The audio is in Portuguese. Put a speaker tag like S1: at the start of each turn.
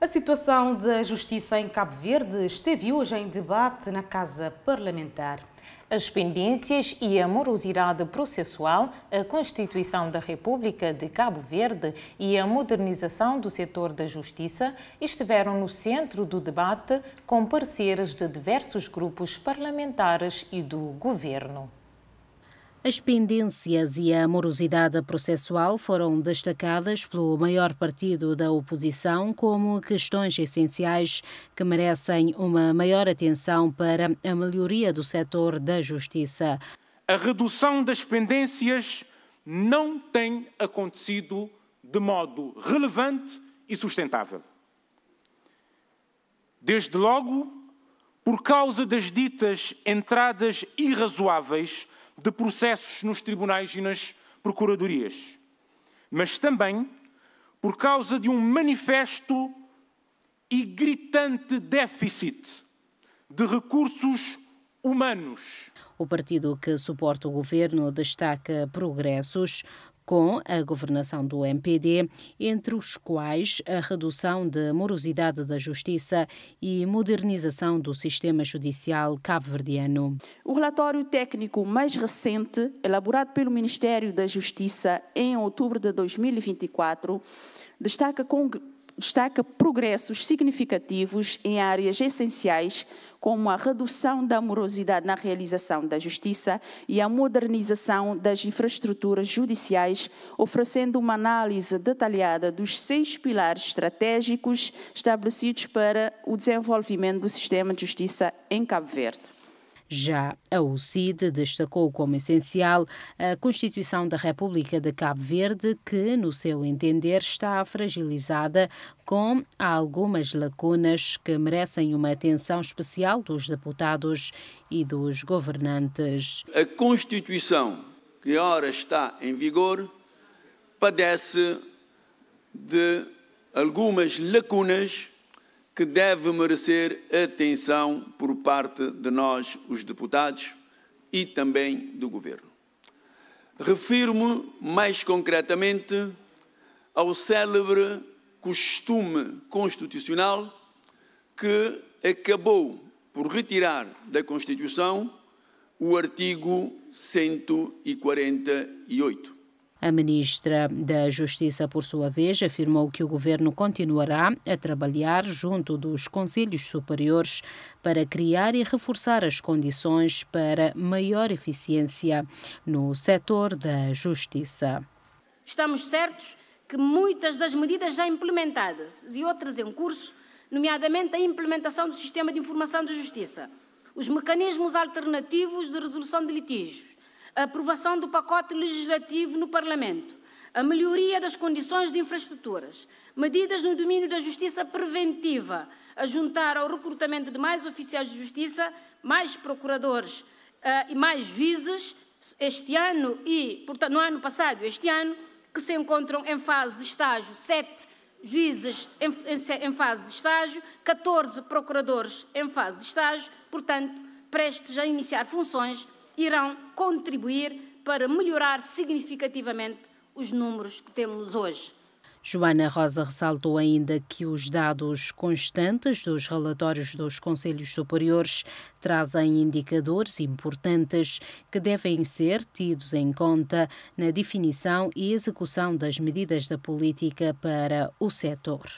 S1: A situação da justiça em Cabo Verde esteve hoje em debate na Casa Parlamentar. As pendências e a morosidade processual, a Constituição da República de Cabo Verde e a modernização do setor da justiça estiveram no centro do debate com pareceres de diversos grupos parlamentares e do governo. As pendências e a amorosidade processual foram destacadas pelo maior partido da oposição como questões essenciais que merecem uma maior atenção para a melhoria do setor da justiça.
S2: A redução das pendências não tem acontecido de modo relevante e sustentável. Desde logo, por causa das ditas entradas irrazoáveis de processos nos tribunais e nas procuradorias, mas também por causa de um manifesto e gritante déficit de recursos
S1: humanos. O partido que suporta o governo destaca progressos com a governação do MPD, entre os quais a redução da morosidade da justiça e modernização do sistema judicial cabo-verdiano.
S3: O relatório técnico mais recente, elaborado pelo Ministério da Justiça em outubro de 2024, destaca com destaca progressos significativos em áreas essenciais, como a redução da morosidade na realização da justiça e a modernização das infraestruturas judiciais, oferecendo uma análise detalhada dos seis pilares estratégicos estabelecidos para o desenvolvimento do sistema de justiça em Cabo Verde.
S1: Já a UCID destacou como essencial a Constituição da República de Cabo Verde, que, no seu entender, está fragilizada com algumas lacunas que merecem uma atenção especial dos deputados e dos governantes.
S4: A Constituição que ora está em vigor padece de algumas lacunas que deve merecer atenção por parte de nós, os deputados, e também do Governo. Refiro-me mais concretamente ao célebre costume constitucional que acabou por retirar da Constituição o artigo 148
S1: a ministra da Justiça, por sua vez, afirmou que o governo continuará a trabalhar junto dos conselhos superiores para criar e reforçar as condições para maior eficiência no setor da justiça.
S5: Estamos certos que muitas das medidas já implementadas e outras em curso, nomeadamente a implementação do sistema de informação de justiça, os mecanismos alternativos de resolução de litígios, a aprovação do pacote legislativo no Parlamento, a melhoria das condições de infraestruturas, medidas no domínio da justiça preventiva, a juntar ao recrutamento de mais oficiais de justiça, mais procuradores uh, e mais juízes este ano e, portanto, no ano passado, este ano, que se encontram em fase de estágio, sete juízes em, em, em fase de estágio, 14 procuradores em fase de estágio, portanto, prestes a iniciar funções irão contribuir para melhorar significativamente os números que temos hoje.
S1: Joana Rosa ressaltou ainda que os dados constantes dos relatórios dos Conselhos Superiores trazem indicadores importantes que devem ser tidos em conta na definição e execução das medidas da política para o setor.